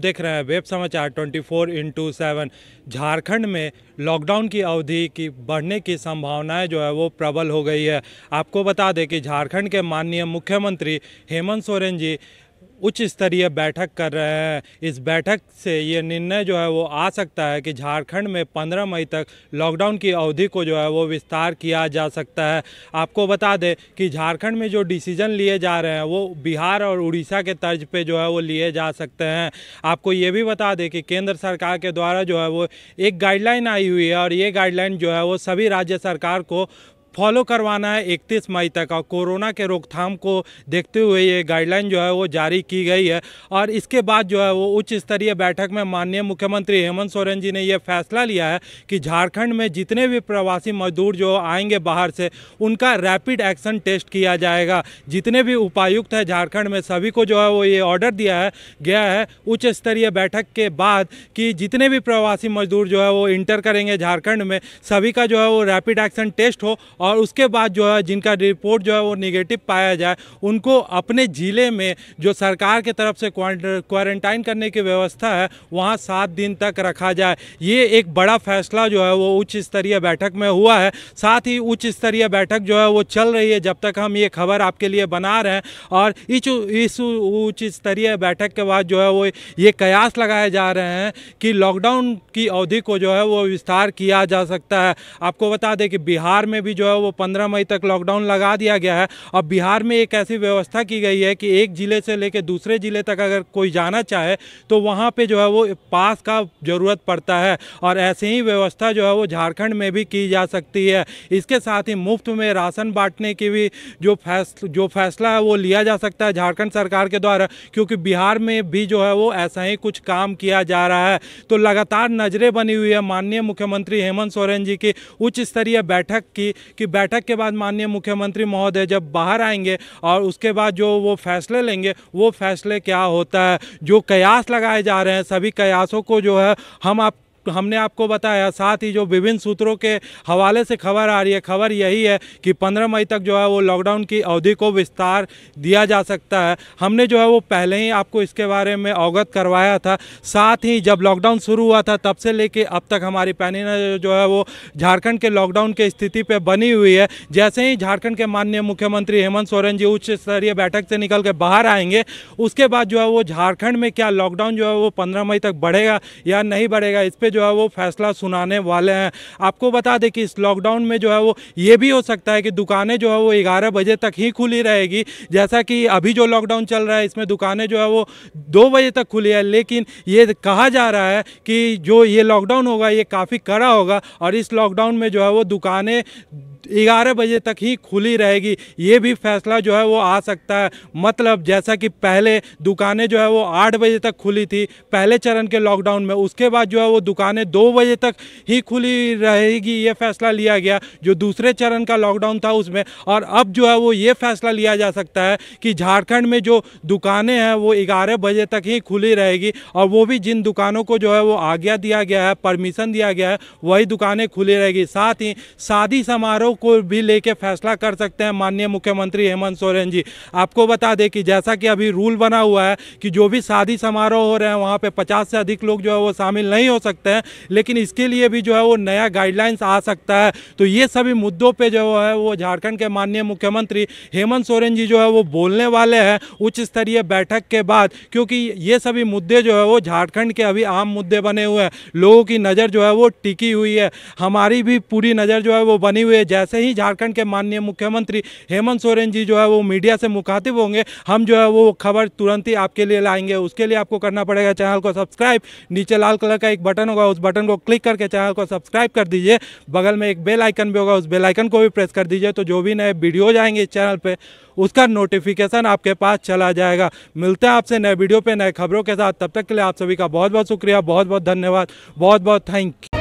देख रहे हैं वेब समाचार 24 फोर इंटू सेवन झारखंड में लॉकडाउन की अवधि की बढ़ने की संभावनाएं जो है वो प्रबल हो गई है आपको बता दें कि झारखंड के माननीय मुख्यमंत्री हेमंत सोरेन जी उच्च स्तरीय बैठक कर रहे हैं इस बैठक से ये निर्णय जो है वो आ सकता है कि झारखंड में पंद्रह मई तक लॉकडाउन की अवधि को जो है वो विस्तार किया जा सकता है आपको बता दें कि झारखंड में जो डिसीजन लिए जा रहे हैं वो बिहार और उड़ीसा के तर्ज पे जो है वो लिए जा सकते हैं आपको ये भी बता दें कि केंद्र सरकार के द्वारा जो है वो एक गाइडलाइन आई हुई है और ये गाइडलाइन जो है वो सभी राज्य सरकार को फॉलो करवाना है 31 मई तक और कोरोना के रोकथाम को देखते हुए ये गाइडलाइन जो है वो जारी की गई है और इसके बाद जो है वो उच्च स्तरीय बैठक में माननीय मुख्यमंत्री हेमंत सोरेन जी ने ये फैसला लिया है कि झारखंड में जितने भी प्रवासी मजदूर जो आएंगे बाहर से उनका रैपिड एक्शन टेस्ट किया जाएगा जितने भी उपायुक्त है झारखंड में सभी को जो है वो ये ऑर्डर दिया है गया है उच्च स्तरीय बैठक के बाद कि जितने भी प्रवासी मजदूर जो है वो इंटर करेंगे झारखंड में सभी का जो है वो रैपिड एक्शन टेस्ट हो और उसके बाद जो है जिनका रिपोर्ट जो है वो निगेटिव पाया जाए उनको अपने ज़िले में जो सरकार के तरफ से क्वारंटाइन करने की व्यवस्था है वहाँ सात दिन तक रखा जाए ये एक बड़ा फैसला जो है वो उच्च स्तरीय बैठक में हुआ है साथ ही उच्च स्तरीय बैठक जो है वो चल रही है जब तक हम ये खबर आपके लिए बना रहे हैं और इस इस उच्च स्तरीय बैठक के बाद जो है वो ये कयास लगाए जा रहे हैं कि लॉकडाउन की अवधि को जो है वो विस्तार किया जा सकता है आपको बता दें कि बिहार में भी जो है वो पंद्रह मई तक लॉकडाउन लगा दिया गया है अब बिहार में एक ऐसी व्यवस्था की गई है कि एक ज़िले से लेकर दूसरे ज़िले तक अगर कोई जाना चाहे तो वहाँ पर जो है वो पास का ज़रूरत पड़ता है और ऐसे ही व्यवस्था जो है वो झारखंड में भी की जा सकती है इसके साथ ही मुफ्त में राशन बांटने की भी जो फैसल जो फैसला है वो लिया जा सकता है झारखंड सरकार के द्वारा क्योंकि बिहार में भी जो है वो ऐसा ही कुछ काम किया जा रहा है तो लगातार नज़रें बनी हुई है माननीय मुख्यमंत्री हेमंत सोरेन जी की उच्च स्तरीय बैठक की कि बैठक के बाद माननीय मुख्यमंत्री महोदय जब बाहर आएंगे और उसके बाद जो वो फैसले लेंगे वो फैसले क्या होता है जो कयास लगाए जा रहे हैं सभी कयासों को जो है हम आप हमने आपको बताया साथ ही जो विभिन्न सूत्रों के हवाले से खबर आ रही है खबर यही है कि 15 मई तक जो है वो लॉकडाउन की अवधि को विस्तार दिया जा सकता है हमने जो है वो पहले ही आपको इसके बारे में अवगत करवाया था साथ ही जब लॉकडाउन शुरू हुआ था तब से लेके अब तक हमारी पैनल जो है वो झारखंड के लॉकडाउन की स्थिति पर बनी हुई है जैसे ही झारखंड के माननीय मुख्यमंत्री हेमंत सोरेन जी उच्च स्तरीय बैठक से निकल के बाहर आएंगे उसके बाद जो है वो झारखंड में क्या लॉकडाउन जो है वो पंद्रह मई तक बढ़ेगा या नहीं बढ़ेगा इस पर जो है वो फैसला सुनाने वाले हैं आपको बता दें कि इस लॉकडाउन में जो है वो ये भी हो सकता है कि दुकानें जो है वो ग्यारह बजे तक ही खुली रहेगी जैसा कि अभी जो लॉकडाउन चल रहा है इसमें दुकानें जो है वो दो बजे तक खुली है लेकिन ये कहा जा रहा है कि जो ये लॉकडाउन होगा ये काफ़ी कड़ा होगा और इस लॉकडाउन में जो है वो दुकानें ग्यारह बजे तक ही खुली रहेगी ये भी फैसला जो है वो आ सकता है मतलब जैसा कि पहले दुकानें जो है वो आठ बजे तक खुली थी पहले चरण के लॉकडाउन में उसके बाद जो है वो दुकानें दो बजे तक ही खुली रहेगी ये फैसला लिया गया जो दूसरे चरण का लॉकडाउन था उसमें और अब जो है वो ये फैसला लिया जा सकता है कि झारखंड में जो दुकानें हैं वो ग्यारह बजे तक ही खुली रहेगी और वो भी जिन दुकानों को जो है वो आज्ञा दिया गया है परमिशन दिया गया है वही दुकानें खुली रहेगी साथ ही शादी समारोह को भी लेके फैसला कर सकते हैं माननीय मुख्यमंत्री हेमंत सोरेन जी आपको बता दें कि जैसा कि अभी रूल बना हुआ है कि जो भी शादी समारोह हो रहे हैं वहाँ पे 50 से अधिक लोग जो है वो शामिल नहीं हो सकते हैं लेकिन इसके लिए भी जो है वो नया गाइडलाइंस आ सकता है तो ये सभी मुद्दों पर जो है वो झारखंड के माननीय मुख्यमंत्री हेमंत सोरेन जी जो है वो बोलने वाले हैं उच्च स्तरीय बैठक के बाद क्योंकि ये सभी मुद्दे जो है वो झारखंड के अभी आम मुद्दे बने हुए हैं लोगों की नज़र जो है वो टिकी हुई है हमारी भी पूरी नज़र जो है वो बनी हुई है जैसे जैसे ही झारखंड के माननीय मुख्यमंत्री हेमंत सोरेन जी जो है वो मीडिया से मुखातिब होंगे हम जो है वो खबर तुरंत ही आपके लिए लाएंगे उसके लिए आपको करना पड़ेगा चैनल को सब्सक्राइब नीचे लाल कलर का एक बटन होगा उस बटन को क्लिक करके चैनल को सब्सक्राइब कर दीजिए बगल में एक बेल आइकन भी होगा उस बेल आइकन को भी प्रेस कर दीजिए तो जो भी नए वीडियोज आएंगे इस चैनल पर उसका नोटिफिकेशन आपके पास चला जाएगा मिलते हैं आपसे नए वीडियो पे नए खबरों के साथ तब तक के लिए आप सभी का बहुत बहुत शुक्रिया बहुत बहुत धन्यवाद बहुत बहुत थैंक यू